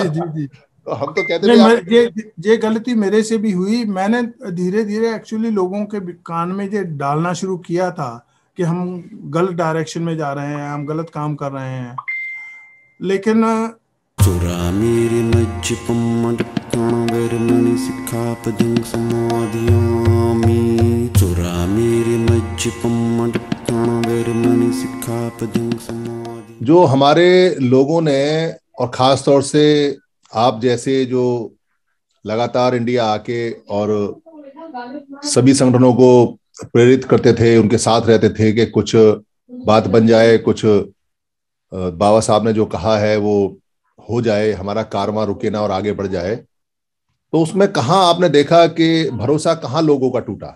जी जी जी तो हम तो कहते हैं ये ये गलती मेरे से भी हुई मैंने धीरे धीरे एक्चुअली लोगों के कान में ये डालना शुरू किया था कि हम गलत डायरेक्शन में जा रहे हैं हम गलत काम कर रहे हैं लेकिन जो हमारे लोगों ने और ख़ास तौर से आप जैसे जो लगातार इंडिया आके और सभी संगठनों को प्रेरित करते थे उनके साथ रहते थे कि कुछ बात बन जाए कुछ बाबा साहब ने जो कहा है वो हो जाए हमारा कारवा रुके ना और आगे बढ़ जाए तो उसमें कहा आपने देखा कि भरोसा कहाँ लोगों का टूटा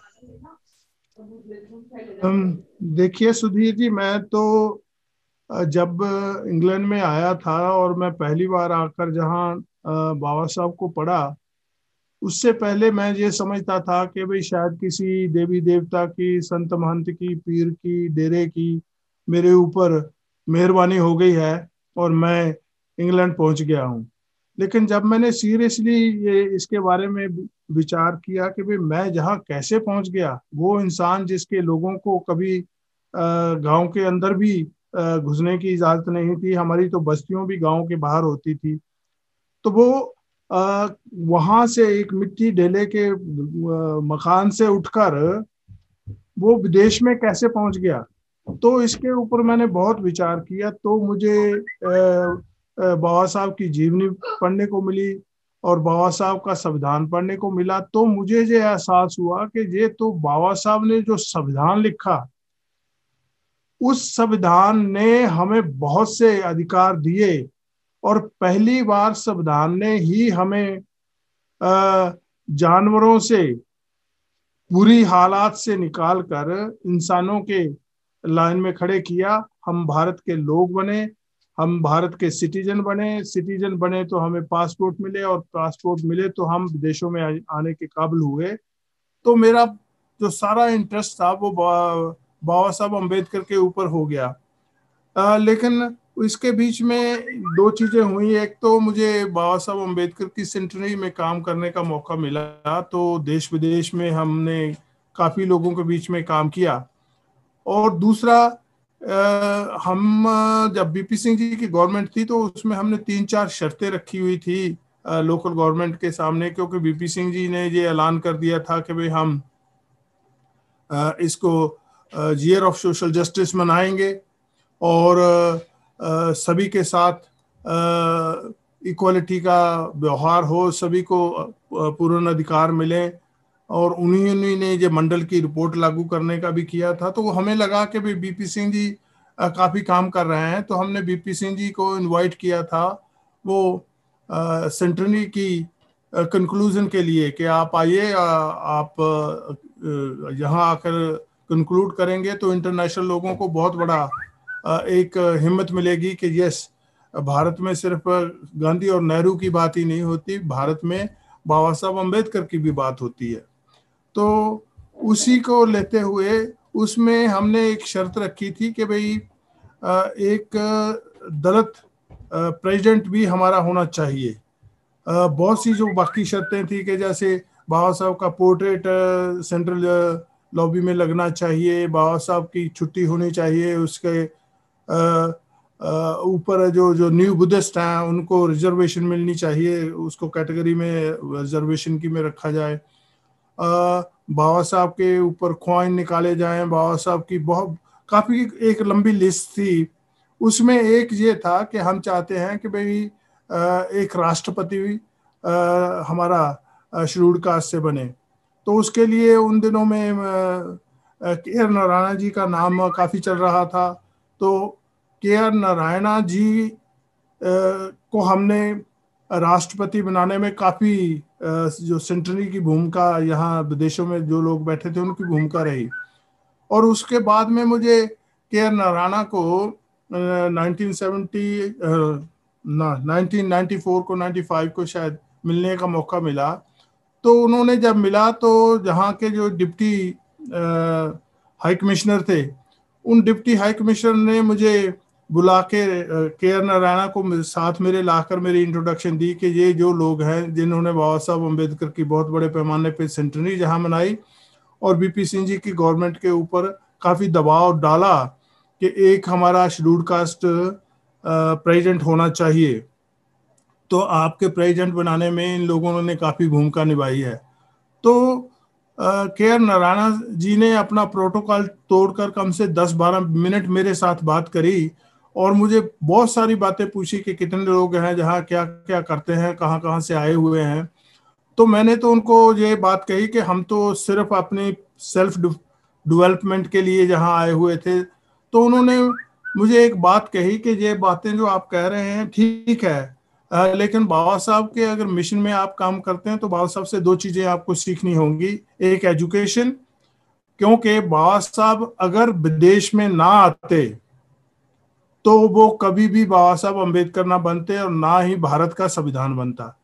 देखिए सुधीर जी मैं तो जब इंग्लैंड में आया था और मैं पहली बार आकर जहाँ बाबा साहब को पढ़ा उससे पहले मैं ये समझता था कि भाई शायद किसी देवी देवता की संत महंत की पीर की डेरे की मेरे ऊपर मेहरबानी हो गई है और मैं इंग्लैंड पहुंच गया हूं लेकिन जब मैंने सीरियसली ये इसके बारे में विचार किया कि भाई मैं जहाँ कैसे पहुंच गया वो इंसान जिसके लोगों को कभी गांव के अंदर भी घुसने की इजाजत नहीं थी हमारी तो बस्तियों भी गांव के बाहर होती थी तो वो वहां से एक मिट्टी डेले के मकान से उठकर वो विदेश में कैसे पहुंच गया तो इसके ऊपर मैंने बहुत विचार किया तो मुझे बाबा साहब की जीवनी पढ़ने को मिली और बाबा साहब का संविधान पढ़ने को मिला तो मुझे ये एहसास हुआ कि ये तो बाबा साहब ने जो संविधान लिखा उस संविधान ने हमें बहुत से अधिकार दिए और पहली बार संविधान ने ही हमें जानवरों से बुरी हालात से निकाल कर इंसानों के लाइन में खड़े किया हम भारत के लोग बने हम भारत के सिटीजन बने सिटीजन बने तो हमें पासपोर्ट मिले और पासपोर्ट मिले तो हम विदेशों में आने के काबिल हुए तो मेरा जो सारा इंटरेस्ट था वो बाबा साहब अम्बेडकर के ऊपर हो गया आ, लेकिन इसके बीच में दो चीज़ें हुई एक तो मुझे बाबा साहब अम्बेडकर की सेंचुरी में काम करने का मौका मिला तो देश विदेश में हमने काफ़ी लोगों के बीच में काम किया और दूसरा आ, हम जब बीपी सिंह जी की गवर्नमेंट थी तो उसमें हमने तीन चार शर्तें रखी हुई थी आ, लोकल गवर्नमेंट के सामने क्योंकि बीपी सिंह जी ने ये ऐलान कर दिया था कि भाई हम आ, इसको जियर ऑफ सोशल जस्टिस मनाएंगे और सभी के साथ इक्वालिटी का व्यवहार हो सभी को पूर्ण अधिकार मिले और उन्हीं उन्हीं ने ये मंडल की रिपोर्ट लागू करने का भी किया था तो हमें लगा कि भाई बीपी सिंह जी काफ़ी काम कर रहे हैं तो हमने बीपी सिंह जी को इनवाइट किया था वो सेंटरनी की कंक्लूजन के लिए कि आप आइए आप यहाँ आकर कंक्लूड करेंगे तो इंटरनेशनल लोगों को बहुत बड़ा एक हिम्मत मिलेगी कि यस भारत में सिर्फ गांधी और नेहरू की बात ही नहीं होती भारत में बाबा साहब अम्बेडकर की भी बात होती है तो उसी को लेते हुए उसमें हमने एक शर्त रखी थी कि भाई एक दलित प्रेसिडेंट भी हमारा होना चाहिए बहुत सी जो बाकी शर्तें थी कि जैसे बाबा साहब का पोर्ट्रेट सेंट्रल लॉबी में लगना चाहिए बाबा साहब की छुट्टी होनी चाहिए उसके ऊपर जो जो न्यू बुद्धिस्ट हैं उनको रिजर्वेशन मिलनी चाहिए उसको कैटेगरी में रिजर्वेशन की में रखा जाए बाबा साहब के ऊपर ख्वाइन निकाले जाएं बाबा साहब की बहुत काफ़ी एक लंबी लिस्ट थी उसमें एक ये था कि हम चाहते हैं कि भाई एक राष्ट्रपति हमारा शेड्यूल कास्ट से बने तो उसके लिए उन दिनों में के आर नारायणा जी का नाम काफ़ी चल रहा था तो के आर नारायणा जी को हमने राष्ट्रपति बनाने में काफ़ी जो सेंट्रली की भूमिका यहाँ विदेशों में जो लोग बैठे थे उनकी भूमिका रही और उसके बाद में मुझे के आर नारायणा को 1970 सेवेंटी ना नाइनटीन फोर को नाइन्टी फाइव को शायद मिलने का मौका मिला तो उन्होंने जब मिला तो जहाँ के जो डिप्टी हाई कमिश्नर थे उन डिप्टी हाई कमिश्नर ने मुझे बुला के के आर नारायणा को साथ मेरे लाकर मेरी इंट्रोडक्शन दी कि ये जो लोग हैं जिन्होंने बाबा साहब अम्बेडकर की बहुत बड़े पैमाने पे सेंटनरी जहाँ मनाई और बीपी सिंह जी की गवर्नमेंट के ऊपर काफ़ी दबाव डाला कि एक हमारा शेड्यूल कास्ट प्रेजिडेंट होना चाहिए तो आपके प्रेजेंट बनाने में इन लोगों ने काफ़ी भूमिका निभाई है तो के आर नारायणा जी ने अपना प्रोटोकॉल तोड़कर कम से 10-12 मिनट मेरे साथ बात करी और मुझे बहुत सारी बातें पूछी कि कितने लोग हैं जहाँ क्या क्या करते हैं कहाँ कहाँ से आए हुए हैं तो मैंने तो उनको ये बात कही कि हम तो सिर्फ अपनी सेल्फ डेवलपमेंट के लिए जहाँ आए हुए थे तो उन्होंने मुझे एक बात कही कि ये बातें जो आप कह रहे हैं ठीक है आ, लेकिन बाबा साहब के अगर मिशन में आप काम करते हैं तो बाबा साहब से दो चीजें आपको सीखनी होंगी एक एजुकेशन क्योंकि बाबा साहब अगर विदेश में ना आते तो वो कभी भी बाबा साहब अम्बेडकर ना बनते और ना ही भारत का संविधान बनता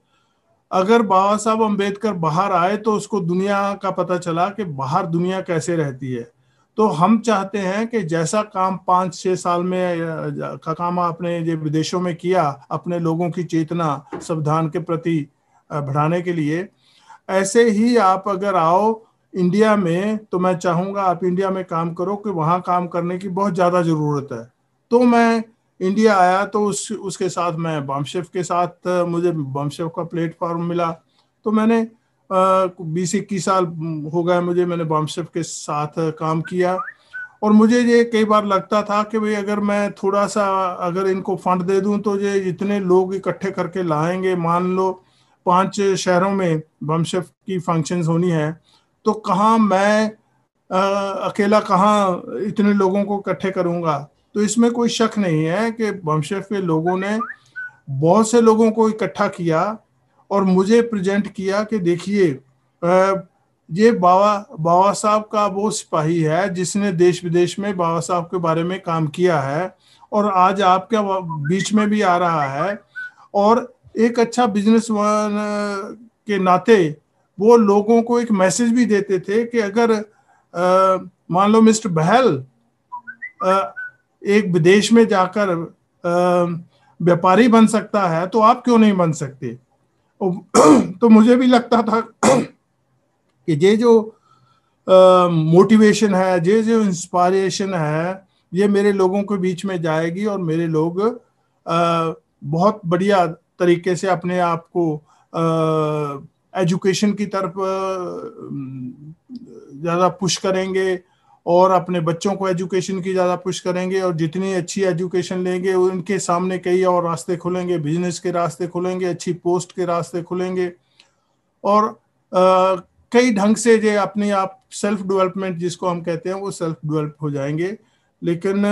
अगर बाबा साहब अम्बेडकर बाहर आए तो उसको दुनिया का पता चला कि बाहर दुनिया कैसे रहती है तो हम चाहते हैं कि जैसा काम पांच छह साल में का काम आपने ये विदेशों में किया अपने लोगों की चेतना संविधान के प्रति बढ़ाने के लिए ऐसे ही आप अगर आओ इंडिया में तो मैं चाहूंगा आप इंडिया में काम करो कि वहां काम करने की बहुत ज़्यादा ज़रूरत है तो मैं इंडिया आया तो उस उसके साथ मैं बमशेफ के साथ मुझे बमशेफ का प्लेटफॉर्म मिला तो मैंने बीस इक्कीस साल हो गए मुझे मैंने बॉम्बसेफ के साथ काम किया और मुझे ये कई बार लगता था कि भाई अगर मैं थोड़ा सा अगर इनको फंड दे दूं तो ये इतने लोग इकट्ठे करके लाएंगे मान लो पांच शहरों में बमशेफ की फंक्शंस होनी है तो कहाँ मैं आ, अकेला कहाँ इतने लोगों को इकट्ठे करूंगा तो इसमें कोई शक नहीं है कि बमशेफ के लोगों ने बहुत से लोगों को इकट्ठा किया और मुझे प्रेजेंट किया कि देखिए ये बाबा बाबा साहब का वो सिपाही है जिसने देश विदेश में बाबा साहब के बारे में काम किया है और आज आपके बीच में भी आ रहा है और एक अच्छा बिजनेस के नाते वो लोगों को एक मैसेज भी देते थे कि अगर मान लो मिस्टर बहल आ, एक विदेश में जाकर व्यापारी बन सकता है तो आप क्यों नहीं बन सकते तो, तो मुझे भी लगता था कि ये जो मोटिवेशन है ये जो इंस्पायरेशन है ये मेरे लोगों के बीच में जाएगी और मेरे लोग आ, बहुत बढ़िया तरीके से अपने आप को एजुकेशन की तरफ ज़्यादा पुश करेंगे और अपने बच्चों को एजुकेशन की ज़्यादा पुश करेंगे और जितनी अच्छी एजुकेशन लेंगे उनके सामने कई और रास्ते खुलेंगे बिजनेस के रास्ते खुलेंगे अच्छी पोस्ट के रास्ते खुलेंगे और आ, कई ढंग से जो अपने आप सेल्फ डेवलपमेंट जिसको हम कहते हैं वो सेल्फ डेवलप हो जाएंगे लेकिन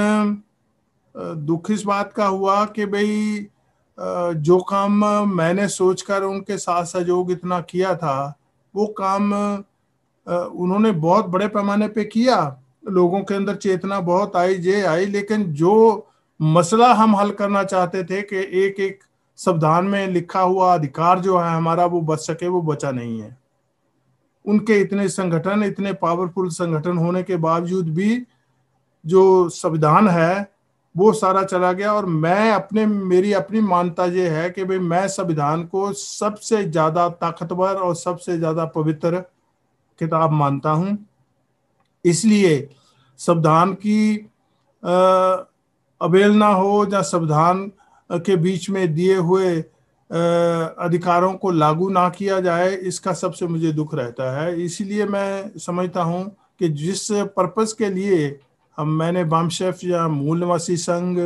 दुख इस बात का हुआ कि भाई जो काम मैंने सोचकर उनके साथ सहयोग इतना किया था वो काम उन्होंने बहुत बड़े पैमाने पे किया लोगों के अंदर चेतना बहुत आई जे आई लेकिन जो मसला हम हल करना चाहते थे कि एक एक संविधान में लिखा हुआ अधिकार जो है हमारा वो बच सके वो बचा नहीं है उनके इतने संगठन इतने पावरफुल संगठन होने के बावजूद भी जो संविधान है वो सारा चला गया और मैं अपने मेरी अपनी मानता ये है कि भाई मैं संविधान को सबसे ज़्यादा ताकतवर और सबसे ज़्यादा पवित्र किताब मानता हूँ इसलिए संविधान की अवेलना हो या संविधान के बीच में दिए हुए अधिकारों को लागू ना किया जाए इसका सबसे मुझे दुख रहता है इसलिए मैं समझता हूँ कि जिस पर्पस के लिए हम मैंने बामशेफ या मूल निवासी संघ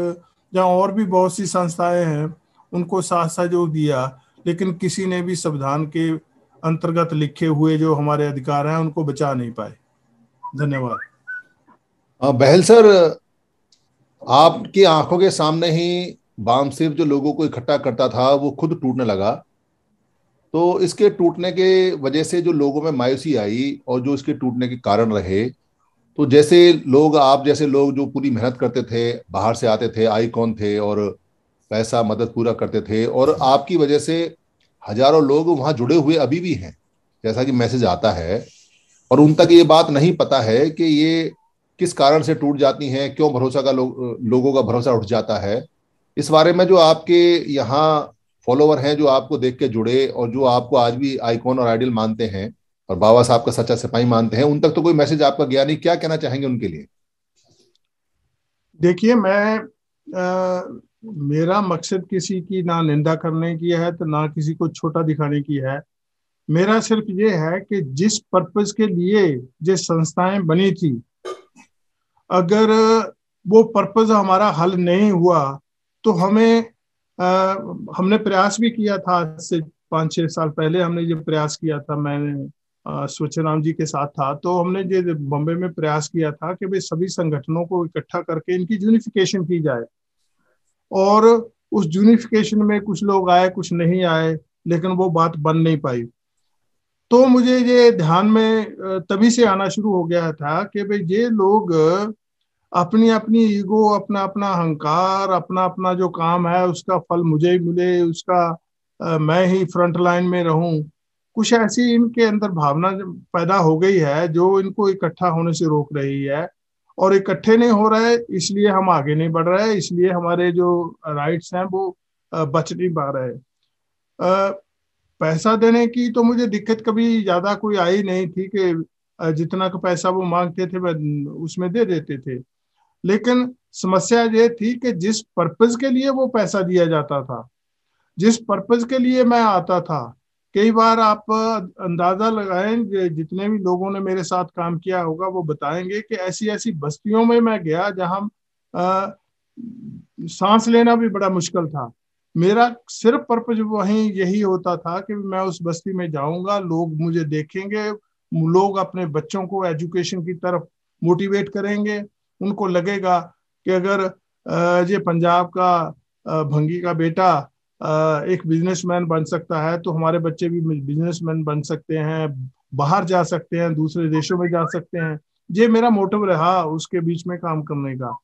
या और भी बहुत सी संस्थाएं हैं उनको साथ सहयोग दिया लेकिन किसी ने भी संविधान के अंतर्गत लिखे हुए जो हमारे अधिकार हैं उनको बचा नहीं पाए धन्यवाद हाँ, बहल सर आपकी आंखों के सामने ही बाम सिर्फ जो लोगों को इकट्ठा करता था वो खुद टूटने लगा तो इसके टूटने के वजह से जो लोगों में मायूसी आई और जो इसके टूटने के कारण रहे तो जैसे लोग आप जैसे लोग जो पूरी मेहनत करते थे बाहर से आते थे आईकॉन थे और पैसा मदद पूरा करते थे और आपकी वजह से हजारों लोग वहां जुड़े हुए अभी भी हैं जैसा कि मैसेज आता है और उन तक ये बात नहीं पता है कि ये किस कारण से टूट जाती हैं क्यों भरोसा का लो, लोगों का भरोसा उठ जाता है इस बारे में जो आपके यहाँ फॉलोवर हैं जो आपको देख के जुड़े और जो आपको आज भी आइकॉन और आइडियल मानते हैं और बाबा साहब का सच्चा सिपाही मानते हैं उन तक तो कोई मैसेज आपका गया नहीं क्या कहना चाहेंगे उनके लिए देखिए मैं आ, मेरा मकसद किसी की ना निंदा करने की है तो ना किसी को छोटा दिखाने की है मेरा सिर्फ ये है कि जिस पर्पज के लिए ये संस्थाएं बनी थी अगर वो पर्पज हमारा हल नहीं हुआ तो हमें आ, हमने प्रयास भी किया था से पांच छह साल पहले हमने ये प्रयास किया था मैंने राम जी के साथ था तो हमने ये बॉम्बे में प्रयास किया था कि भाई सभी संगठनों को इकट्ठा करके इनकी यूनिफिकेशन की जाए और उस यूनिफिकेशन में कुछ लोग आए कुछ नहीं आए लेकिन वो बात बन नहीं पाई तो मुझे ये ध्यान में तभी से आना शुरू हो गया था कि भाई ये लोग अपनी अपनी ईगो अपना अपना अहंकार अपना अपना जो काम है उसका फल मुझे ही मिले उसका आ, मैं ही फ्रंट लाइन में रहूं कुछ ऐसी इनके अंदर भावना पैदा हो गई है जो इनको इकट्ठा होने से रोक रही है और इकट्ठे नहीं हो रहे इसलिए हम आगे नहीं बढ़ रहे इसलिए हमारे जो राइट्स हैं वो बच नहीं पा रहे हैं पैसा देने की तो मुझे दिक्कत कभी ज्यादा कोई आई नहीं थी कि जितना का पैसा वो मांगते थे उसमें दे देते थे लेकिन समस्या ये थी कि जिस पर्पज के लिए वो पैसा दिया जाता था जिस पर्पज के लिए मैं आता था कई बार आप अंदाजा लगाएं जितने भी लोगों ने मेरे साथ काम किया होगा वो बताएंगे कि ऐसी ऐसी बस्तियों में मैं गया जहां सांस लेना भी बड़ा मुश्किल था मेरा सिर्फ पर्पज वही यही होता था कि मैं उस बस्ती में जाऊंगा लोग मुझे देखेंगे लोग अपने बच्चों को एजुकेशन की तरफ मोटिवेट करेंगे उनको लगेगा कि अगर ये पंजाब का भंगी का बेटा एक बिजनेसमैन बन सकता है तो हमारे बच्चे भी बिजनेसमैन बन सकते हैं बाहर जा सकते हैं दूसरे देशों में जा सकते हैं ये मेरा मोटिव रहा उसके बीच में काम करने का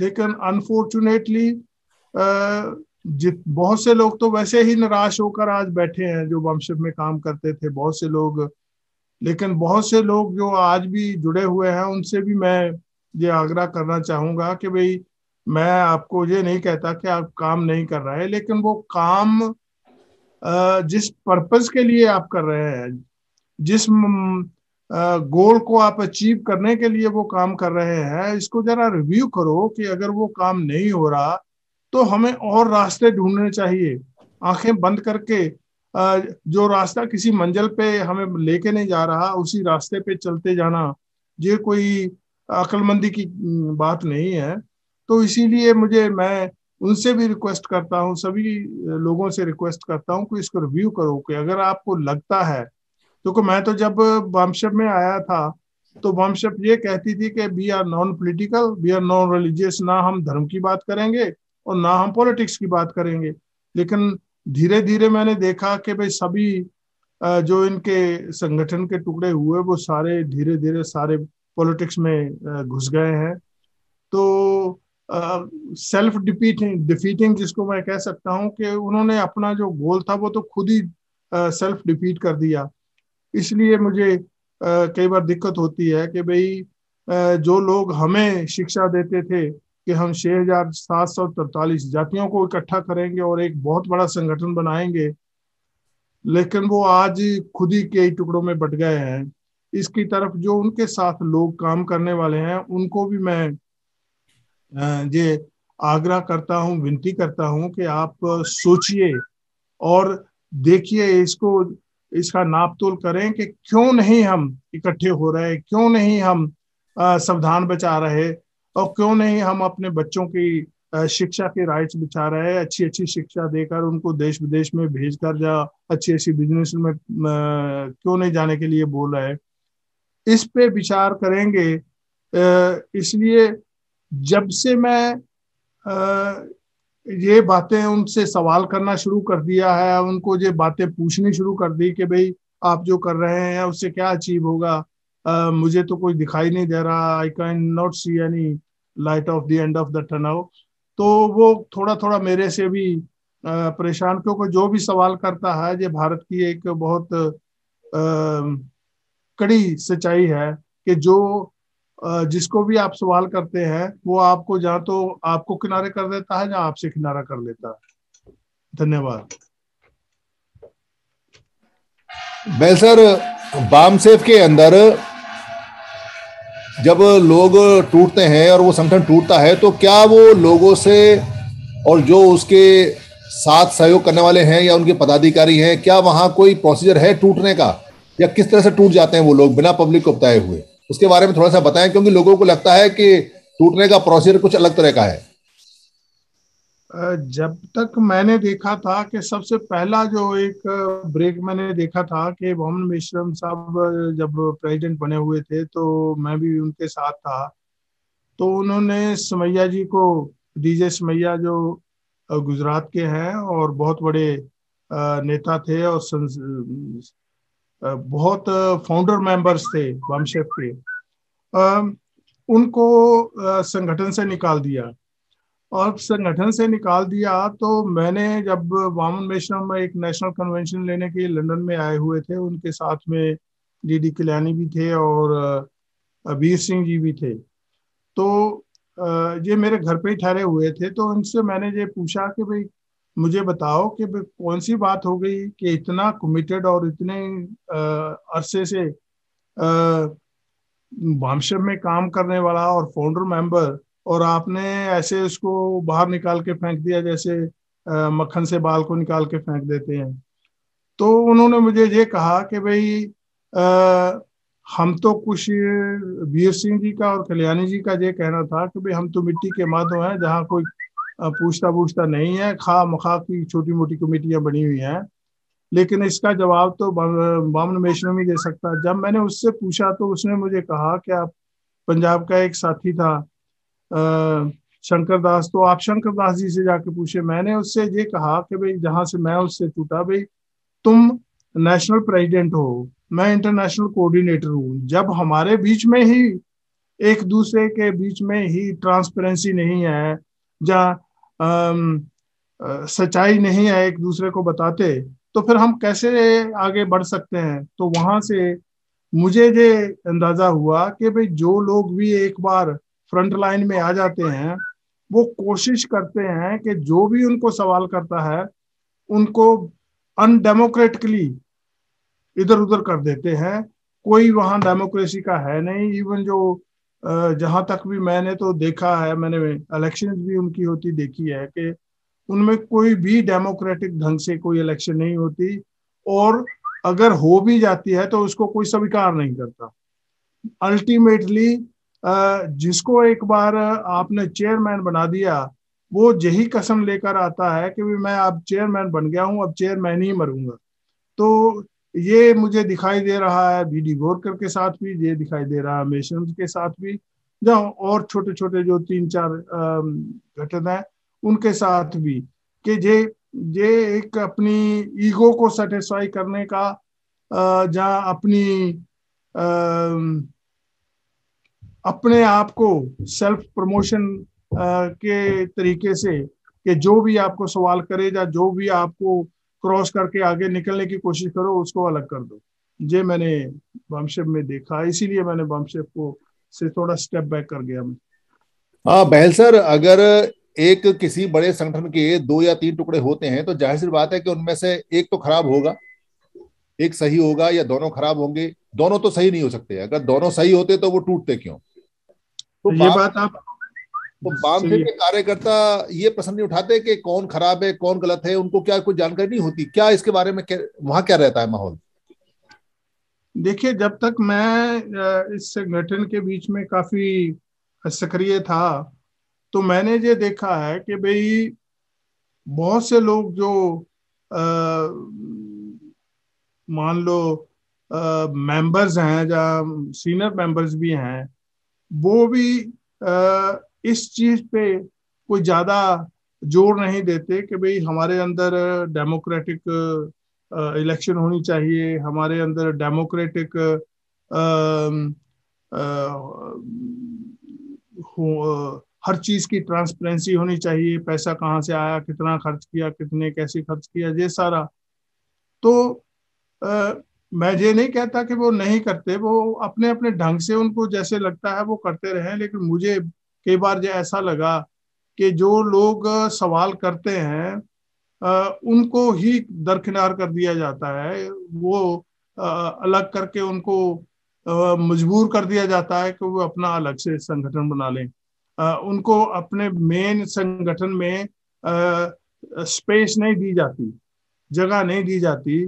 लेकिन अनफॉर्चुनेटली जित बहुत से लोग तो वैसे ही निराश होकर आज बैठे हैं जो वंशिप में काम करते थे बहुत से लोग लेकिन बहुत से लोग जो आज भी जुड़े हुए हैं उनसे भी मैं ये आग्रह करना चाहूंगा कि भाई मैं आपको ये नहीं कहता कि आप काम नहीं कर रहे लेकिन वो काम जिस पर्पज के लिए आप कर रहे हैं जिस गोल को आप अचीव करने के लिए वो काम कर रहे हैं इसको जरा रिव्यू करो कि अगर वो काम नहीं हो रहा तो हमें और रास्ते ढूंढने चाहिए आंखें बंद करके जो रास्ता किसी मंजिल पे हमें लेके नहीं जा रहा उसी रास्ते पे चलते जाना ये कोई अक्लमंदी की बात नहीं है तो इसीलिए मुझे मैं उनसे भी रिक्वेस्ट करता हूँ सभी लोगों से रिक्वेस्ट करता हूँ कि इसको रिव्यू करो कि अगर आपको लगता है क्योंकि मैं तो जब बामशप में आया था तो वामशप ये कहती थी कि we are non political we are non religious ना हम धर्म की बात करेंगे और ना हम पॉलिटिक्स की बात करेंगे लेकिन धीरे धीरे मैंने देखा कि भाई सभी जो इनके संगठन के टुकड़े हुए वो सारे धीरे धीरे सारे पॉलिटिक्स में घुस गए हैं तो सेल्फ डिपीटिंग डिफीटिंग जिसको मैं कह सकता हूं कि उन्होंने अपना जो गोल था वो तो खुद ही सेल्फ डिफीट कर दिया इसलिए मुझे कई बार दिक्कत होती है कि भाई जो लोग हमें शिक्षा देते थे कि हम छह हजार सात सौ तरतालीस जातियों को इकट्ठा करेंगे और एक बहुत बड़ा संगठन बनाएंगे लेकिन वो आज खुद ही कई टुकड़ों में बट गए हैं इसकी तरफ जो उनके साथ लोग काम करने वाले हैं उनको भी मैं ये आग्रह करता हूँ विनती करता हूँ कि आप सोचिए और देखिए इसको इसका नापतोल करें कि क्यों नहीं हम इकट्ठे हो रहे क्यों नहीं हम सावधान बचा रहे और तो क्यों नहीं हम अपने बच्चों की शिक्षा के राइट्स बिछा रहे हैं अच्छी अच्छी शिक्षा देकर उनको देश विदेश में भेज कर या अच्छी अच्छी बिजनेस में क्यों नहीं जाने के लिए बोल रहे हैं इस पे विचार करेंगे इसलिए जब से मैं ये बातें उनसे सवाल करना शुरू कर दिया है उनको ये बातें पूछनी शुरू कर दी कि भाई आप जो कर रहे हैं उससे क्या अचीव होगा uh, मुझे तो कोई दिखाई नहीं दे रहा I can not see any light of the end of the tunnel तो वो थोड़ा थोड़ा मेरे से भी परेशान क्योंकि जो भी सवाल करता है ये भारत की एक बहुत कड़ी सच्चाई है कि जो जिसको भी आप सवाल करते हैं वो आपको या तो आपको किनारे कर देता है या आपसे किनारा कर लेता है धन्यवाद मैं सर बाम सेफ के अंदर जब लोग टूटते हैं और वो संगठन टूटता है तो क्या वो लोगों से और जो उसके साथ सहयोग करने वाले हैं या उनके पदाधिकारी हैं क्या वहाँ कोई प्रोसीजर है टूटने का या किस तरह से टूट जाते हैं वो लोग बिना पब्लिक को बताए हुए उसके बारे में थोड़ा सा बताएं क्योंकि लोगों को लगता है कि टूटने का प्रोसीजर कुछ अलग तरह का है जब तक मैंने देखा था कि सबसे पहला जो एक ब्रेक मैंने देखा था कि भवन मिश्रम साहब जब प्रेसिडेंट बने हुए थे तो मैं भी उनके साथ था तो उन्होंने समैया जी को डीजे समैया जो गुजरात के हैं और बहुत बड़े नेता थे और बहुत फाउंडर मेंबर्स थे वामशेफ के उनको संगठन से निकाल दिया और संगठन से निकाल दिया तो मैंने जब वामन वैष्णव में एक नेशनल कन्वेंशन लेने के लंदन में आए हुए थे उनके साथ में डी डी किलानी भी थे और अबीर सिंह जी भी थे तो ये मेरे घर पे ही ठहरे हुए थे तो उनसे मैंने ये पूछा कि भाई मुझे बताओ कि भाई कौन सी बात हो गई कि इतना कमिटेड और इतने अरसे से वामशप में काम करने वाला और फाउंडर मेंबर और आपने ऐसे उसको बाहर निकाल के फेंक दिया जैसे मक्खन से बाल को निकाल के फेंक देते हैं तो उन्होंने मुझे ये कहा कि भाई हम तो कुछ वीर सिंह जी का और कल्याणी जी का ये कहना था कि भाई हम तो मिट्टी के माधव हैं जहाँ कोई पूछता पूछता नहीं है खा मखा की छोटी मोटी कमेटियां बनी हुई हैं लेकिन इसका जवाब तो बामन मेश्रम ही दे सकता जब मैंने उससे पूछा तो उसने मुझे कहा कि आप पंजाब का एक साथी था शंकर दास तो आप शंकर दास जी से जाके पूछे मैंने उससे ये कहा कि भाई जहां से मैं उससे टूटा भाई तुम नेशनल प्रेसिडेंट हो मैं इंटरनेशनल कोऑर्डिनेटर हूं जब हमारे बीच में ही एक दूसरे के बीच में ही ट्रांसपेरेंसी नहीं है जहाँ सच्चाई नहीं है एक दूसरे को बताते तो फिर हम कैसे आगे बढ़ सकते हैं तो वहां से मुझे ये अंदाजा हुआ कि भाई जो लोग भी एक बार फ्रंट लाइन में आ जाते हैं वो कोशिश करते हैं कि जो भी उनको सवाल करता है उनको अनडेमोक्रेटिकली इधर उधर कर देते हैं कोई वहां डेमोक्रेसी का है नहीं इवन जो जहां तक भी मैंने तो देखा है मैंने इलेक्शन भी उनकी होती देखी है कि उनमें कोई भी डेमोक्रेटिक ढंग से कोई इलेक्शन नहीं होती और अगर हो भी जाती है तो उसको कोई स्वीकार नहीं करता अल्टीमेटली जिसको एक बार आपने चेयरमैन बना दिया वो यही कसम लेकर आता है कि भी मैं अब चेयरमैन बन गया हूँ अब चेयरमैन ही मरूंगा तो ये मुझे दिखाई दे रहा है बी डी गोरकर के साथ भी ये दिखाई दे रहा है मेशन के साथ भी जहाँ और छोटे छोटे जो तीन चार घटन है उनके साथ भी कि ये ये एक अपनी ईगो को सेटिस्फाई करने का जहाँ अपनी अपने आप को सेल्फ प्रमोशन के तरीके से कि जो भी आपको सवाल करे या जो भी आपको क्रॉस करके आगे निकलने की कोशिश करो उसको अलग कर दो ये मैंने बमशेप में देखा इसीलिए मैंने बमशेप को से थोड़ा स्टेप बैक कर गया मैं हाँ बहल सर अगर एक किसी बड़े संगठन के दो या तीन टुकड़े होते हैं तो जाहिर सी बात है कि उनमें से एक तो खराब होगा एक सही होगा या दोनों खराब होंगे दोनों तो सही नहीं हो सकते अगर दोनों सही होते तो वो टूटते क्यों तो ये बात आप तो बामफे के कार्यकर्ता ये प्रश्न नहीं उठाते कि कौन खराब है कौन गलत है उनको क्या कुछ जानकारी नहीं होती क्या इसके बारे में वहां क्या रहता है माहौल देखिए जब तक मैं इस संगठन के बीच में काफी सक्रिय था तो मैंने ये देखा है कि भाई बहुत से लोग जो मान लो मेंबर्स हैं या सीनियर मेंबर्स भी हैं वो भी इस चीज पे कोई ज्यादा जोर नहीं देते कि भाई हमारे अंदर डेमोक्रेटिक इलेक्शन होनी चाहिए हमारे अंदर डेमोक्रेटिक हर चीज की ट्रांसपेरेंसी होनी चाहिए पैसा कहाँ से आया कितना खर्च किया कितने कैसे खर्च किया ये सारा तो आ, मैं ये नहीं कहता कि वो नहीं करते वो अपने अपने ढंग से उनको जैसे लगता है वो करते रहे लेकिन मुझे कई बार जो ऐसा लगा कि जो लोग सवाल करते हैं उनको ही दरकिनार कर दिया जाता है वो अलग करके उनको मजबूर कर दिया जाता है कि वो अपना अलग से संगठन बना लें उनको अपने मेन संगठन में स्पेस नहीं दी जाती जगह नहीं दी जाती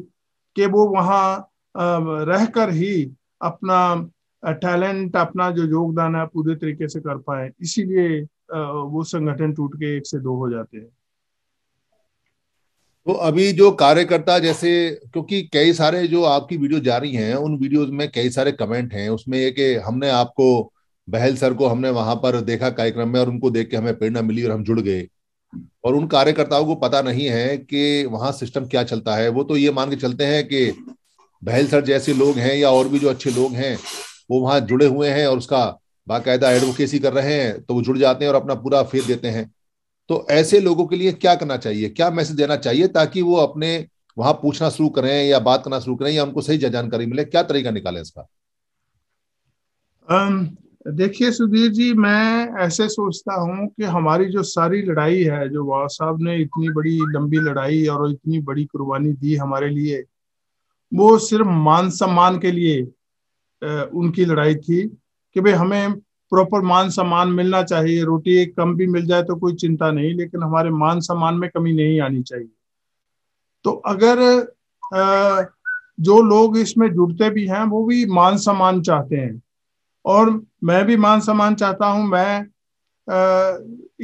कि वो वहाँ रहकर ही अपना टैलेंट अपना जो योगदान है पूरे तरीके से कर पाए इसीलिए वो संगठन टूट के एक से दो हो जाते हैं तो अभी जो कार्यकर्ता जैसे क्योंकि कई सारे जो आपकी वीडियो जारी हैं उन वीडियोस में कई सारे कमेंट हैं उसमें ये कि हमने आपको बहल सर को हमने वहां पर देखा कार्यक्रम में और उनको देख के हमें प्रेरणा मिली और हम जुड़ गए और उन कार्यकर्ताओं को पता नहीं है कि वहां सिस्टम क्या चलता है वो तो ये मान के चलते हैं कि बहल सर जैसे लोग हैं या और भी जो अच्छे लोग हैं वो वहां जुड़े हुए हैं और उसका बाकायदा एडवोकेसी कर रहे हैं तो वो जुड़ जाते हैं और अपना पूरा फेथ देते हैं तो ऐसे लोगों के लिए क्या करना चाहिए क्या मैसेज देना चाहिए ताकि वो अपने वहां पूछना शुरू करें या बात करना शुरू करें या उनको सही जानकारी मिले क्या तरीका निकाले इसका देखिए सुधीर जी मैं ऐसे सोचता हूँ कि हमारी जो सारी लड़ाई है जो वाह साहब ने इतनी बड़ी लंबी लड़ाई और इतनी बड़ी कुर्बानी दी हमारे लिए वो सिर्फ मान सम्मान के लिए उनकी लड़ाई थी कि भाई हमें प्रॉपर मान सम्मान मिलना चाहिए रोटी एक कम भी मिल जाए तो कोई चिंता नहीं लेकिन हमारे मान सम्मान में कमी नहीं आनी चाहिए तो अगर जो लोग इसमें जुड़ते भी हैं वो भी मान सम्मान चाहते हैं और मैं भी मान सम्मान चाहता हूं मैं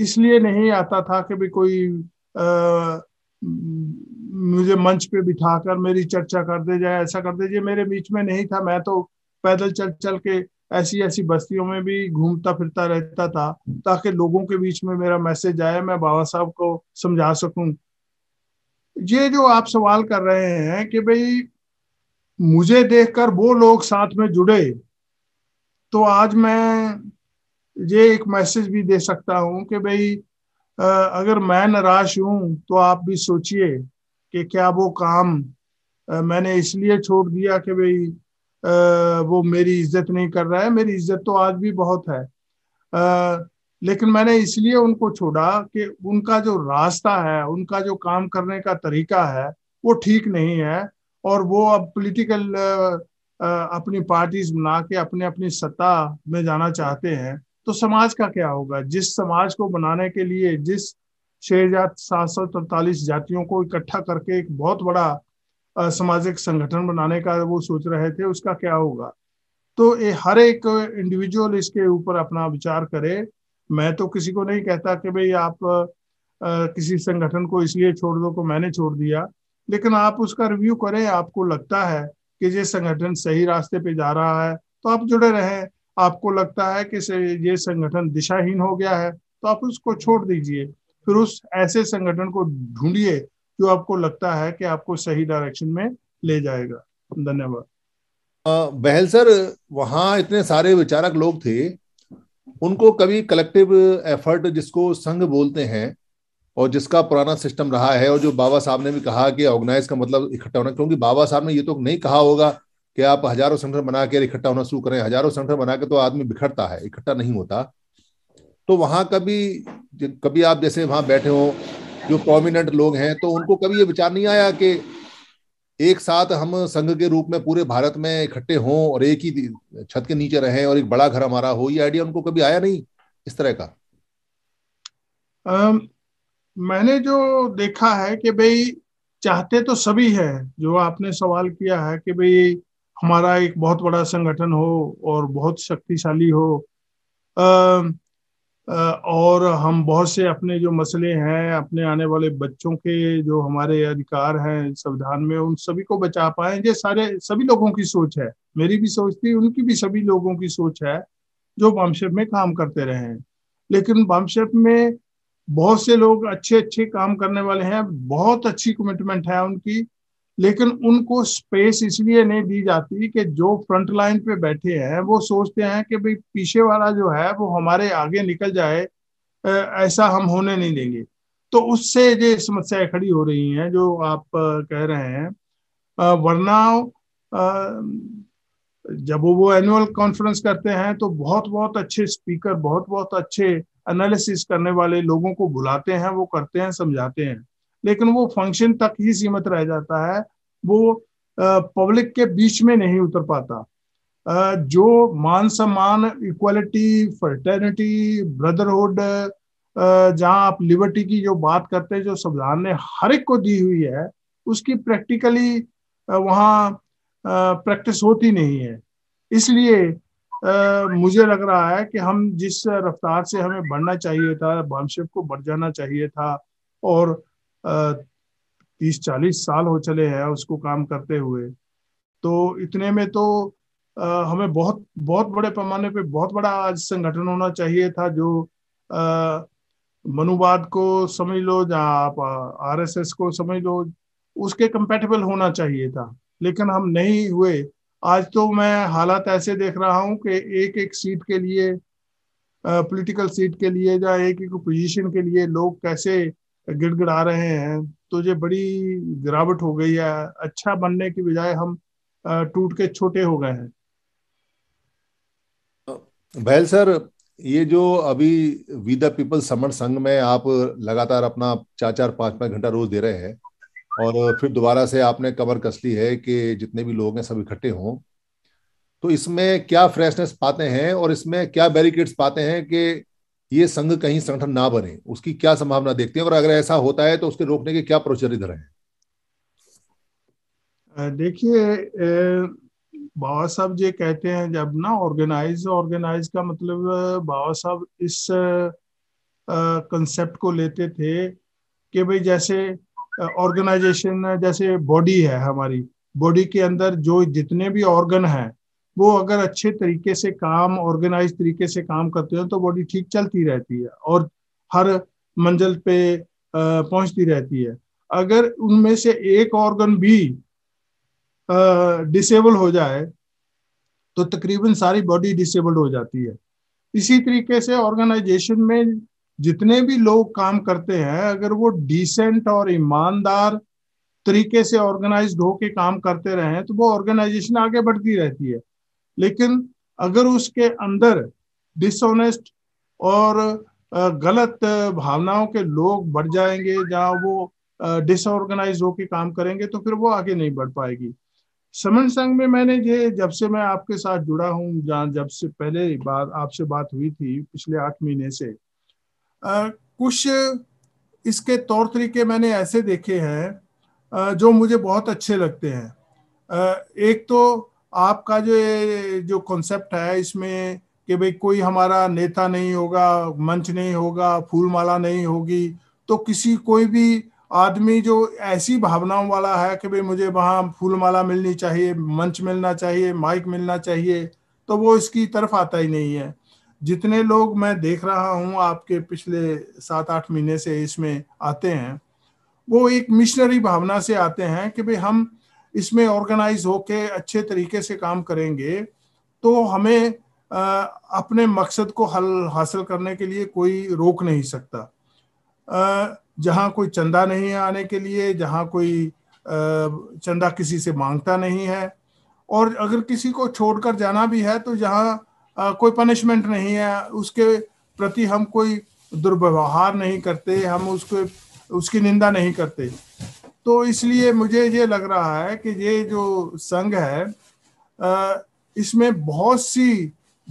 इसलिए नहीं आता था कि भी कोई मुझे मंच पे बिठाकर मेरी चर्चा कर दे जाए ऐसा कर दीजिए मेरे बीच में नहीं था मैं तो पैदल चल चल के ऐसी ऐसी बस्तियों में भी घूमता फिरता रहता था ताकि लोगों के बीच में मेरा मैसेज आए मैं बाबा साहब को समझा सकूं ये जो आप सवाल कर रहे हैं कि भाई मुझे देखकर वो लोग साथ में जुड़े तो आज मैं ये एक मैसेज भी दे सकता हूं कि भाई अगर मैं नाराज हूं तो आप भी सोचिए कि क्या वो काम मैंने इसलिए छोड़ दिया कि भाई वो मेरी इज्जत नहीं कर रहा है मेरी इज्जत तो आज भी बहुत है आ, लेकिन मैंने इसलिए उनको छोड़ा कि उनका जो रास्ता है उनका जो काम करने का तरीका है वो ठीक नहीं है और वो अब पॉलिटिकल अपनी पार्टीज बना के अपने अपनी सत्ता में जाना चाहते हैं तो समाज का क्या होगा जिस समाज को बनाने के लिए जिस छह हजार सात सौ तरतालीस जातियों को इकट्ठा करके एक बहुत बड़ा सामाजिक संगठन बनाने का वो सोच रहे थे उसका क्या होगा तो ये हर एक इंडिविजुअल इसके ऊपर अपना विचार करे मैं तो किसी को नहीं कहता कि भाई आप आ, किसी संगठन को इसलिए छोड़ दो को मैंने छोड़ दिया लेकिन आप उसका रिव्यू करें आपको लगता है कि ये संगठन सही रास्ते पे जा रहा है तो आप जुड़े रहें आपको लगता है कि ये संगठन दिशाहीन हो गया है तो आप उसको छोड़ दीजिए फिर उस ऐसे संगठन को ढूंढिए जो आपको लगता है कि आपको सही डायरेक्शन में ले जाएगा धन्यवाद बहल सर वहां इतने सारे विचारक लोग थे उनको कभी कलेक्टिव एफर्ट जिसको संघ बोलते हैं और जिसका पुराना सिस्टम रहा है और जो बाबा साहब ने भी कहा कि ऑर्गेनाइज का मतलब इकट्ठा होना क्योंकि बाबा साहब ने ये तो नहीं कहा होगा कि आप हजारों संगठन बना के इकट्ठा होना शुरू करें हजारों संगठन बना के तो आदमी बिखरता है इकट्ठा नहीं होता तो वहां कभी कभी आप जैसे वहां बैठे हो जो प्रोमिनेंट लोग हैं तो उनको कभी ये विचार नहीं आया कि एक साथ हम संघ के रूप में पूरे भारत में इकट्ठे हों और एक ही छत के नीचे रहें और एक बड़ा घर हमारा हो ये आइडिया उनको कभी आया नहीं इस तरह का आ, मैंने जो देखा है कि भाई चाहते तो सभी है जो आपने सवाल किया है कि भाई हमारा एक बहुत बड़ा संगठन हो और बहुत शक्तिशाली हो आ, और हम बहुत से अपने जो मसले हैं अपने आने वाले बच्चों के जो हमारे अधिकार हैं संविधान में उन सभी को बचा पाए ये सारे सभी लोगों की सोच है मेरी भी सोच थी उनकी भी सभी लोगों की सोच है जो बामशेप में काम करते रहे हैं लेकिन बामशेप में बहुत से लोग अच्छे अच्छे काम करने वाले हैं बहुत अच्छी कमिटमेंट है उनकी लेकिन उनको स्पेस इसलिए नहीं दी जाती कि जो फ्रंट लाइन पे बैठे हैं वो सोचते हैं कि भाई पीछे वाला जो है वो हमारे आगे निकल जाए ऐसा हम होने नहीं देंगे तो उससे ये समस्याएं खड़ी हो रही हैं जो आप कह रहे हैं वरना जब वो एनुअल कॉन्फ्रेंस करते हैं तो बहुत बहुत अच्छे स्पीकर बहुत बहुत अच्छे एनालिसिस करने वाले लोगों को बुलाते हैं वो करते हैं समझाते हैं लेकिन वो फंक्शन तक ही सीमित रह जाता है वो पब्लिक के बीच में नहीं उतर पाता जो मान सम्मान इक्वालिटी फर्टर्निटी ब्रदरहुड जहां आप लिबर्टी की जो बात करते हैं जो संविधान ने हर एक को दी हुई है उसकी प्रैक्टिकली वहाँ प्रैक्टिस होती नहीं है इसलिए मुझे लग रहा है कि हम जिस रफ्तार से हमें बढ़ना चाहिए था बामशिप को बढ़ जाना चाहिए था और तीस चालीस साल हो चले हैं उसको काम करते हुए तो इतने में तो आ, हमें बहुत बहुत बड़े पैमाने पे बहुत बड़ा आज संगठन होना चाहिए था जो मनुवाद को समझ लो या आप आर को समझ लो उसके कंपेटेबल होना चाहिए था लेकिन हम नहीं हुए आज तो मैं हालात ऐसे देख रहा हूं कि एक एक सीट के लिए पॉलिटिकल सीट के लिए या एक एक पोजीशन के लिए लोग कैसे गिड़गिड़ा रहे हैं तो ये बड़ी गिरावट हो गई है अच्छा बनने की बजाय हम टूट के छोटे हो गए हैं भैल सर ये जो अभी वी द पीपल समर संघ में आप लगातार अपना चार चार पांच पांच घंटा रोज दे रहे हैं और फिर दोबारा से आपने कवर कस ली है कि जितने भी लोग हैं सब इकट्ठे हों तो इसमें क्या फ्रेशनेस पाते हैं और इसमें क्या बैरिकेड्स पाते हैं कि ये संघ कहीं संगठन ना बने उसकी क्या संभावना देखते हैं और अगर ऐसा होता है तो उसके रोकने के क्या प्रोसीजर इधर है देखिए बाबा साहब ये कहते हैं जब ना ऑर्गेनाइज ऑर्गेनाइज का मतलब बाबा साहब इस कंसेप्ट को लेते थे कि भाई जैसे ऑर्गेनाइजेशन जैसे बॉडी है हमारी बॉडी के अंदर जो जितने भी ऑर्गन हैं वो अगर अच्छे तरीके से काम ऑर्गेनाइज तरीके से काम करते हो तो बॉडी ठीक चलती रहती है और हर मंजिल पे पहुंचती रहती है अगर उनमें से एक ऑर्गन भी डिसेबल हो जाए तो तकरीबन सारी बॉडी डिसेबल हो जाती है इसी तरीके से ऑर्गेनाइजेशन में जितने भी लोग काम करते हैं अगर वो डिसेंट और ईमानदार तरीके से ऑर्गेनाइज होके काम करते रहे तो वो ऑर्गेनाइजेशन आगे बढ़ती रहती है लेकिन अगर उसके अंदर डिसऑनेस्ट और गलत भावनाओं के लोग बढ़ जाएंगे या वो डिसऑर्गेनाइज होकर काम करेंगे तो फिर वो आगे नहीं बढ़ पाएगी समन संघ में मैंने ये जब से मैं आपके साथ जुड़ा हूँ जहाँ जब से पहले बात आपसे बात हुई थी पिछले आठ महीने से आ, कुछ इसके तौर तरीके मैंने ऐसे देखे हैं जो मुझे बहुत अच्छे लगते हैं एक तो आपका जो जो कॉन्सेप्ट है इसमें कि भाई कोई हमारा नेता नहीं होगा मंच नहीं होगा फूलमाला नहीं होगी तो किसी कोई भी आदमी जो ऐसी भावनाओं वाला है कि भाई मुझे वहाँ फूलमाला मिलनी चाहिए मंच मिलना चाहिए माइक मिलना चाहिए तो वो इसकी तरफ आता ही नहीं है जितने लोग मैं देख रहा हूँ आपके पिछले सात आठ महीने से इसमें आते हैं वो एक मिशनरी भावना से आते हैं कि भाई हम इसमें ऑर्गेनाइज होके अच्छे तरीके से काम करेंगे तो हमें अपने मकसद को हल हासिल करने के लिए कोई रोक नहीं सकता जहाँ कोई चंदा नहीं है आने के लिए जहाँ कोई चंदा किसी से मांगता नहीं है और अगर किसी को छोड़कर जाना भी है तो जहाँ कोई पनिशमेंट नहीं है उसके प्रति हम कोई दुर्व्यवहार नहीं करते हम उसके उसकी निंदा नहीं करते तो इसलिए मुझे ये लग रहा है कि ये जो संघ है इसमें बहुत सी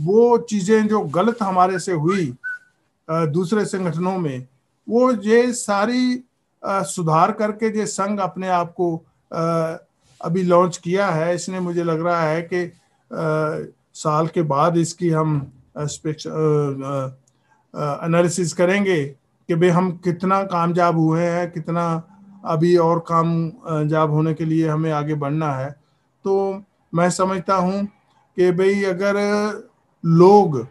वो चीजें जो गलत हमारे से हुई दूसरे संगठनों में वो ये सारी सुधार करके ये संघ अपने आप को अभी लॉन्च किया है इसने मुझे लग रहा है कि साल के बाद इसकी हम एनालिसिस करेंगे कि भाई हम कितना कामयाब हुए हैं कितना अभी और काम जाब होने के लिए हमें आगे बढ़ना है तो मैं समझता हूँ कि भाई अगर लोग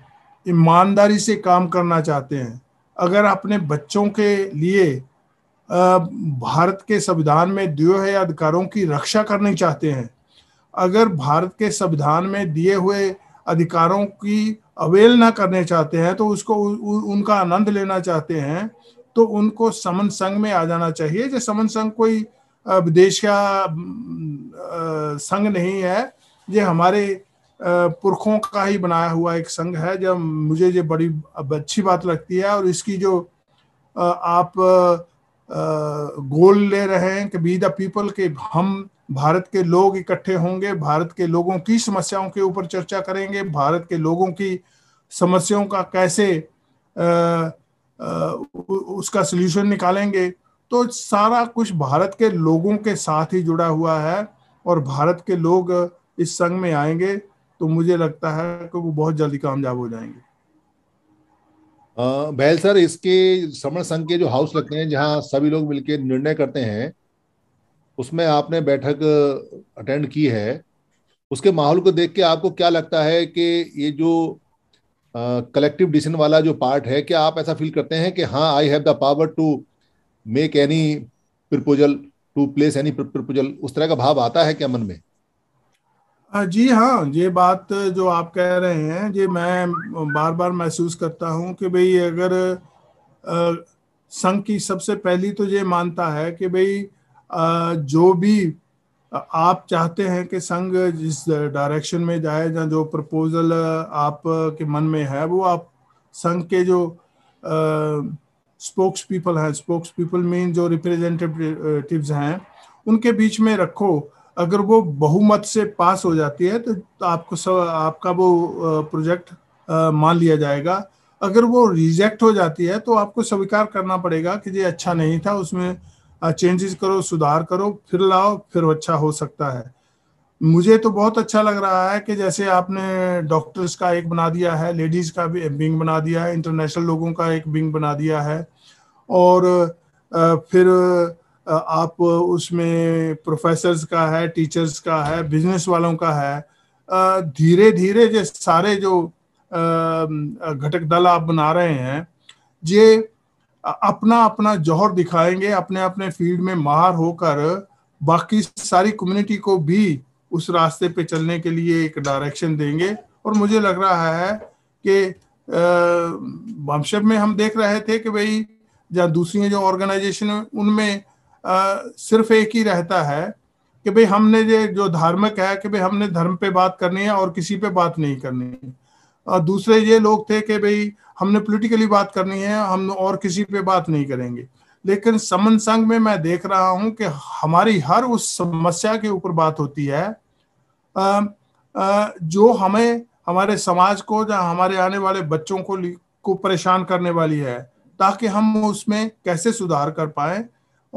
ईमानदारी से काम करना चाहते हैं अगर अपने बच्चों के लिए भारत के संविधान में दिए हुए अधिकारों की रक्षा करनी चाहते हैं अगर भारत के संविधान में दिए हुए अधिकारों की अवेलना करने चाहते हैं तो उसको उ, उ, उनका आनंद लेना चाहते हैं तो उनको समन संघ में आ जाना चाहिए जो समन संघ कोई देश का संघ नहीं है ये हमारे पुरखों का ही बनाया हुआ एक संघ है जब मुझे ये बड़ी अच्छी बात लगती है और इसकी जो आप गोल ले रहे हैं कि बी द पीपल के हम भारत के लोग इकट्ठे होंगे भारत के लोगों की समस्याओं के ऊपर चर्चा करेंगे भारत के लोगों की समस्याओं का कैसे आ, उसका सोल्यूशन निकालेंगे तो सारा कुछ भारत के लोगों के साथ ही जुड़ा हुआ है और भारत के लोग इस संघ में आएंगे तो मुझे लगता है कि वो बहुत जल्दी कामयाब हो जाएंगे बहल सर इसके समर संघ के जो हाउस लगते हैं जहाँ सभी लोग मिलकर निर्णय करते हैं उसमें आपने बैठक अटेंड की है उसके माहौल को देख के आपको क्या लगता है कि ये जो कलेक्टिव uh, डिसीजन वाला जो पार्ट है क्या आप ऐसा फील करते हैं कि हाँ I have the power to make any proposal to place any proposal उस तरह का भाव आता है क्या मन में जी हाँ ये बात जो आप कह रहे हैं ये मैं बार बार महसूस करता हूँ कि भई अगर संघ की सबसे पहली तो ये मानता है कि भई जो भी आप चाहते हैं कि संघ जिस डायरेक्शन में जाए या जो प्रपोजल आप के मन में है वो आप संघ के जो स्पोक्स पीपल हैं स्पोक्स पीपल मीन जो रिप्रेजेंटेटिव हैं उनके बीच में रखो अगर वो बहुमत से पास हो जाती है तो आपको सब आपका वो प्रोजेक्ट मान लिया जाएगा अगर वो रिजेक्ट हो जाती है तो आपको स्वीकार करना पड़ेगा कि ये अच्छा नहीं था उसमें चेंजेस करो सुधार करो फिर लाओ फिर अच्छा हो सकता है मुझे तो बहुत अच्छा लग रहा है कि जैसे आपने डॉक्टर्स का एक बना दिया है लेडीज का भी विंग बना दिया है इंटरनेशनल लोगों का एक विंग बना दिया है और फिर आप उसमें प्रोफेसर्स का है टीचर्स का है बिजनेस वालों का है धीरे धीरे जो सारे जो घटक दल आप बना रहे हैं ये अपना अपना जौहर दिखाएंगे अपने अपने फील्ड में माहर होकर बाकी सारी कम्युनिटी को भी उस रास्ते पे चलने के लिए एक डायरेक्शन देंगे और मुझे लग रहा है कि भमशप में हम देख रहे थे कि भाई जहाँ दूसरी जो ऑर्गेनाइजेशन उनमें सिर्फ एक ही रहता है कि भाई हमने ये जो धार्मिक है कि भाई हमने धर्म पे बात करनी है और किसी पे बात नहीं करनी है और दूसरे ये लोग थे कि भाई हमने पॉलिटिकली बात करनी है हम और किसी पे बात नहीं करेंगे लेकिन समन संघ में मैं देख रहा हूं कि हमारी हर उस समस्या के ऊपर बात होती है जो हमें हमारे समाज को या हमारे आने वाले बच्चों को को परेशान करने वाली है ताकि हम उसमें कैसे सुधार कर पाए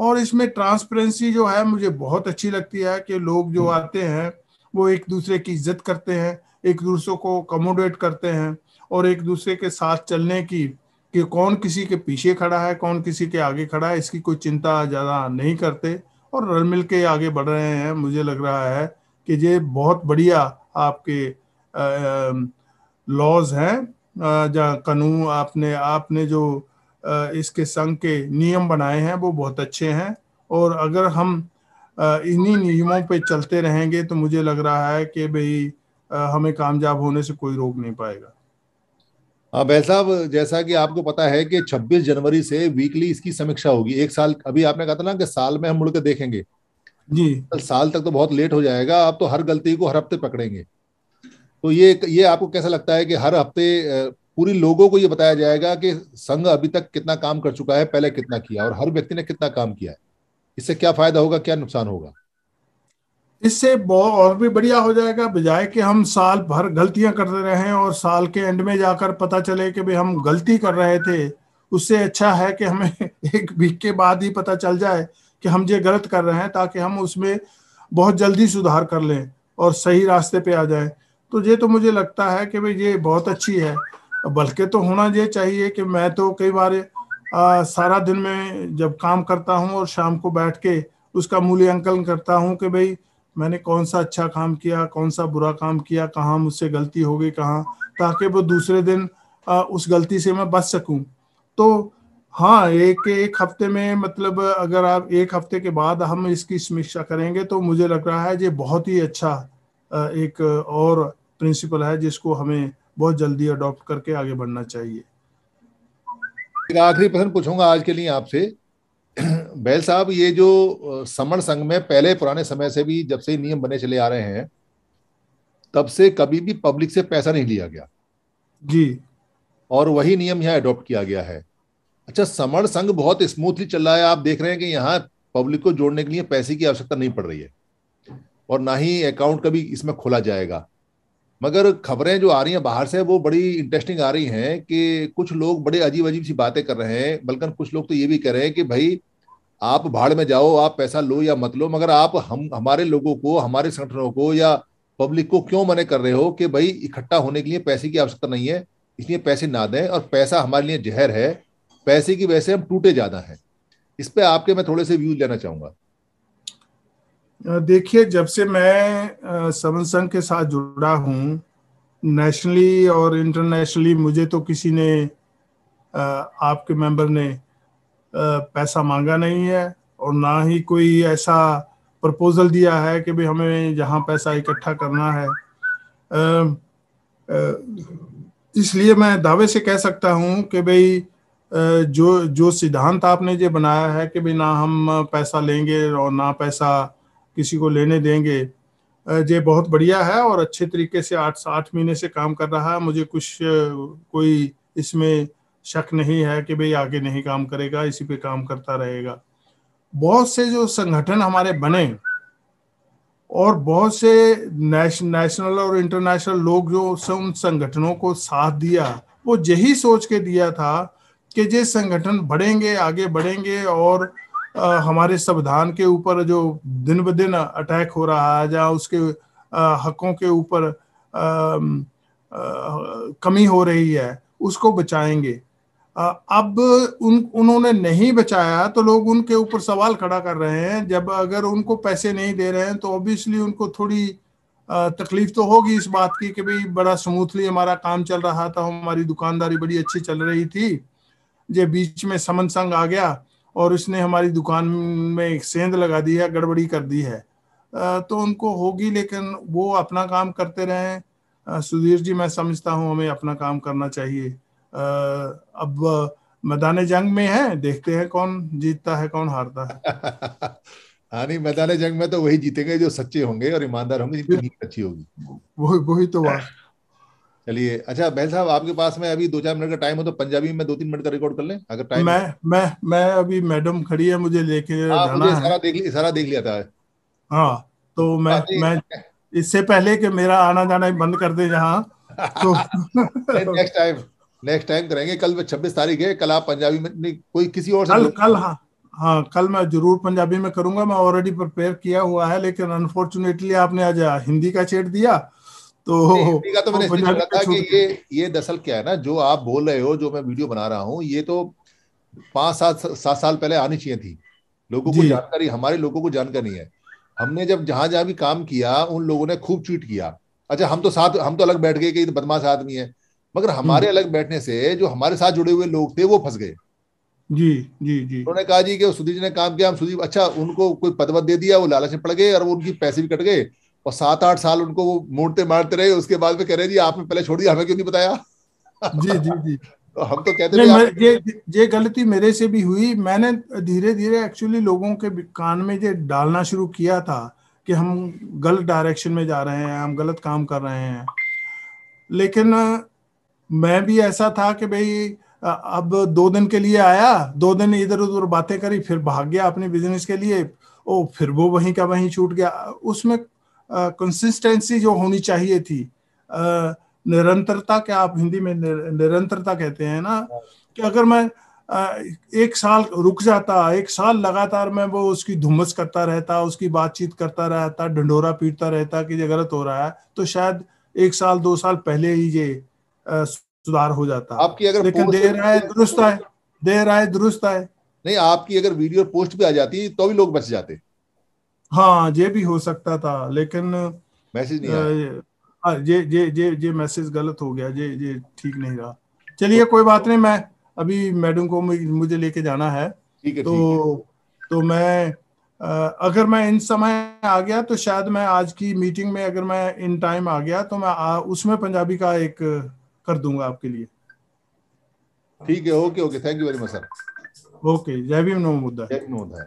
और इसमें ट्रांसपेरेंसी जो है मुझे बहुत अच्छी लगती है कि लोग जो आते हैं वो एक दूसरे की इज्जत करते हैं एक दूसरे को कमोडेट करते हैं और एक दूसरे के साथ चलने की कि कौन किसी के पीछे खड़ा है कौन किसी के आगे खड़ा है इसकी कोई चिंता ज़्यादा नहीं करते और रल मिल के आगे बढ़ रहे हैं मुझे लग रहा है कि ये बहुत बढ़िया आपके लॉज हैं जहाँ कानून आपने आपने जो इसके संघ के नियम बनाए हैं वो बहुत अच्छे हैं और अगर हम इन्हीं नियमों पे चलते रहेंगे तो मुझे लग रहा है कि भाई हमें कामयाब होने से कोई रोक नहीं पाएगा हाँ भाई साहब जैसा कि आपको पता है कि 26 जनवरी से वीकली इसकी समीक्षा होगी एक साल अभी आपने कहा था ना कि साल में हम मुड़ के देखेंगे जी साल तक तो बहुत लेट हो जाएगा आप तो हर गलती को हर हफ्ते पकड़ेंगे तो ये ये आपको कैसा लगता है कि हर हफ्ते पूरी लोगों को ये बताया जाएगा कि संघ अभी तक कितना काम कर चुका है पहले कितना किया और हर व्यक्ति ने कितना काम किया है इससे क्या फायदा होगा क्या नुकसान होगा इससे बहुत और भी बढ़िया हो जाएगा बजाय कि हम साल भर गलतियां करते रहे और साल के एंड में जाकर पता चले कि भाई हम गलती कर रहे थे उससे अच्छा है कि हमें एक वीक के बाद ही पता चल जाए कि हम ये गलत कर रहे हैं ताकि हम उसमें बहुत जल्दी सुधार कर लें और सही रास्ते पे आ जाए तो ये तो मुझे लगता है कि भाई ये बहुत अच्छी है बल्कि तो होना ये चाहिए कि मैं तो कई बार आ, सारा दिन में जब काम करता हूँ और शाम को बैठ के उसका मूल्यांकन करता हूँ कि भाई मैंने कौन सा अच्छा काम किया कौन सा बुरा काम किया कहाँ मुझसे गलती हो गई कहाँ ताकि वो दूसरे दिन आ, उस गलती से मैं बच सकूं तो हाँ एक एक हफ्ते में मतलब अगर आप एक हफ्ते के बाद हम इसकी समीक्षा करेंगे तो मुझे लग रहा है ये बहुत ही अच्छा एक और प्रिंसिपल है जिसको हमें बहुत जल्दी अडॉप्ट करके आगे बढ़ना चाहिए आखिरी प्रश्न पूछूंगा आज के लिए आपसे बैल साहब ये जो समण संघ में पहले पुराने समय से भी जब से नियम बने चले आ रहे हैं तब से कभी भी पब्लिक से पैसा नहीं लिया गया जी और वही नियम यहाँ अडॉप्ट किया गया है अच्छा समण संघ बहुत स्मूथली चल रहा है आप देख रहे हैं कि यहाँ पब्लिक को जोड़ने के लिए पैसे की आवश्यकता नहीं पड़ रही है और ना ही अकाउंट कभी इसमें खोला जाएगा मगर खबरें जो आ रही हैं बाहर से वो बड़ी इंटरेस्टिंग आ रही हैं कि कुछ लोग बड़े अजीब अजीब सी बातें कर रहे हैं बल्कि कुछ लोग तो ये भी कह रहे हैं कि भाई आप भाड़ में जाओ आप पैसा लो या मत लो मगर आप हम हमारे लोगों को हमारे संगठनों को या पब्लिक को क्यों मने कर रहे हो कि भाई इकट्ठा होने के लिए पैसे की आवश्यकता नहीं है इसलिए पैसे ना दें और पैसा हमारे लिए जहर है पैसे की वजह से हम टूटे ज़्यादा हैं इस पर आपके मैं थोड़े से व्यूज लेना चाहूँगा देखिए जब से मैं सवन संघ के साथ जुड़ा हूँ नेशनली और इंटरनेशनली मुझे तो किसी ने आपके मेंबर ने पैसा मांगा नहीं है और ना ही कोई ऐसा प्रपोजल दिया है कि भाई हमें यहाँ पैसा इकट्ठा करना है इसलिए मैं दावे से कह सकता हूँ कि भाई जो जो सिद्धांत आपने जो बनाया है कि भाई ना हम पैसा लेंगे और ना पैसा किसी को लेने देंगे ये बहुत बढ़िया है और अच्छे तरीके से आठ आठ महीने से काम कर रहा है मुझे कुछ कोई इसमें शक नहीं है कि भाई आगे नहीं काम करेगा इसी पे काम करता रहेगा बहुत से जो संगठन हमारे बने और बहुत से नेश, नेशनल और इंटरनेशनल लोग जो उन संगठनों को साथ दिया वो यही सोच के दिया था कि ये संगठन बढ़ेंगे आगे बढ़ेंगे और हमारे संविधान के ऊपर जो दिन ब दिन अटैक हो रहा है या उसके हकों के ऊपर कमी हो रही है उसको बचाएंगे अब उन उन्होंने नहीं बचाया तो लोग उनके ऊपर सवाल खड़ा कर रहे हैं जब अगर उनको पैसे नहीं दे रहे हैं तो ऑब्वियसली उनको थोड़ी तकलीफ तो होगी इस बात की कि भाई बड़ा स्मूथली हमारा काम चल रहा था हमारी दुकानदारी बड़ी अच्छी चल रही थी जे बीच में समन संग आ गया और इसने हमारी दुकान में एक सेंध लगा दी है गड़बड़ी कर दी है तो उनको होगी लेकिन वो अपना काम करते रहें सुधीर जी मैं समझता हूँ हमें अपना काम करना चाहिए अब मैदान जंग में है देखते हैं कौन जीतता है कौन हारता है हाँ नहीं मैदान जंग में तो वही जीतेंगे जो सच्चे होंगे और ईमानदार होंगे जिनकी नीयत अच्छी होगी वही वही तो बात चलिए अच्छा बैल साहब आपके पास में अभी दो चार मिनट का टाइम हो तो पंजाबी में दो तीन मिनट का रिकॉर्ड कर लें अगर टाइम मैं मैं मैं अभी मैडम खड़ी है मुझे लेके हाँ, मुझे इशारा देख इशारा देख लिया था हाँ तो मैं मैं इससे पहले कि मेरा आना जाना बंद कर दे यहाँ तो नेक्स्ट टाइम नेक्स्ट टाइम करेंगे कल तो छब्बीस तारीख है कल आप पंजाबी में नहीं कोई किसी और कल कल हाँ हाँ कल मैं जरूर पंजाबी में करूंगा मैं ऑलरेडी प्रिपेयर किया हुआ है लेकिन अनफॉर्चुनेटली आपने आज हिंदी का चेट दिया तो तो मैंने तो था था कि ये ये दरअसल क्या है ना जो आप बोल रहे हो जो मैं वीडियो बना रहा हूँ ये तो पांच सात सात साल पहले आनी चाहिए थी लोगों को जानकारी हमारे लोगों को जानकारी नहीं है हमने जब जहां जहां भी काम किया उन लोगों ने खूब चीट किया अच्छा हम तो साथ हम तो अलग बैठ गए कि तो बदमाश आदमी है मगर हमारे हम्म। अलग बैठने से जो हमारे साथ जुड़े हुए लोग थे वो फंस गए जी जी जी उन्होंने कहा जी कि सुधीर जी ने काम किया हम सुधीर अच्छा उनको कोई पदवत दे दिया वो लालच में पड़ गए और वो उनकी पैसे भी कट गए और सात आठ साल उनको वो मूडते मारते रहे उसके बाद में कह रहे जी आपने पहले छोड़ दिया हमें क्यों नहीं बताया जी जी जी तो हम तो कहते नहीं, मैं, ये ये गलती मेरे से भी हुई मैंने धीरे धीरे एक्चुअली लोगों के कान में ये डालना शुरू किया था कि हम गलत डायरेक्शन में जा रहे हैं हम गलत काम कर रहे हैं लेकिन मैं भी ऐसा था कि भाई अब दो दिन के लिए आया दो दिन इधर उधर बातें करी फिर भाग गया अपने बिजनेस के लिए ओ फिर वो वहीं का वहीं छूट गया उसमें कंसिस्टेंसी जो होनी चाहिए थी निरंतरता क्या आप हिंदी में निरंतरता कहते हैं ना हाँ। कि अगर मैं एक साल रुक जाता एक साल लगातार मैं वो उसकी धुम्मस करता रहता उसकी बातचीत करता रहता ढंडोरा पीटता रहता कि ये गलत हो रहा है तो शायद एक साल दो साल पहले ही ये सुधार हो जाता आपकी अगर लेकिन देर आए दुरुस्त आए देर आए दुरुस्त आए नहीं आपकी अगर वीडियो पोस्ट भी आ जाती तो भी लोग बच जाते हाँ ये भी हो सकता था लेकिन मैसेज ये ये ये ये मैसेज गलत हो गया ये ये ठीक नहीं रहा चलिए कोई बात नहीं मैं अभी मैडम को मुझे लेके जाना है ठीक है तो है। तो मैं अगर मैं इन समय आ गया तो शायद मैं आज की मीटिंग में अगर मैं इन टाइम आ गया तो मैं आ, उसमें पंजाबी का एक कर दूंगा आपके लिए ठीक है okay okay thank you very much sir okay जय भीम नमो बुद्धाय जय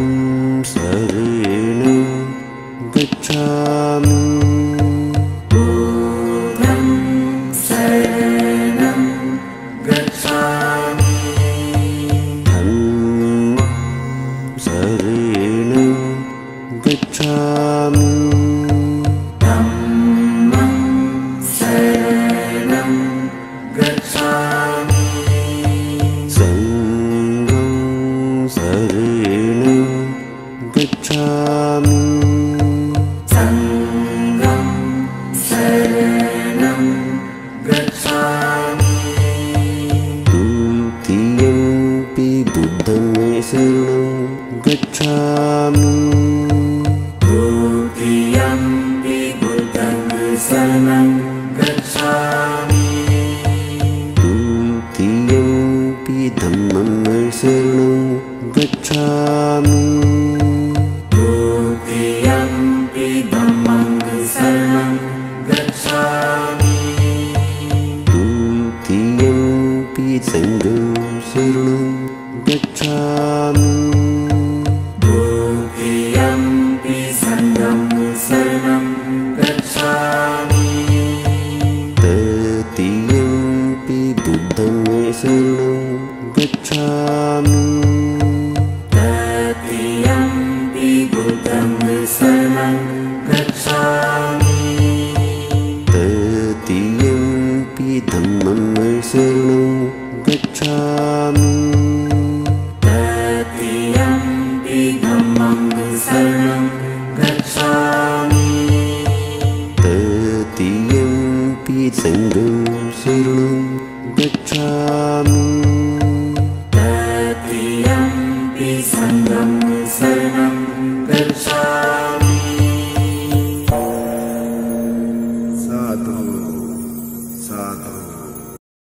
रेण गच्छामि Yambi Bhutan Sanam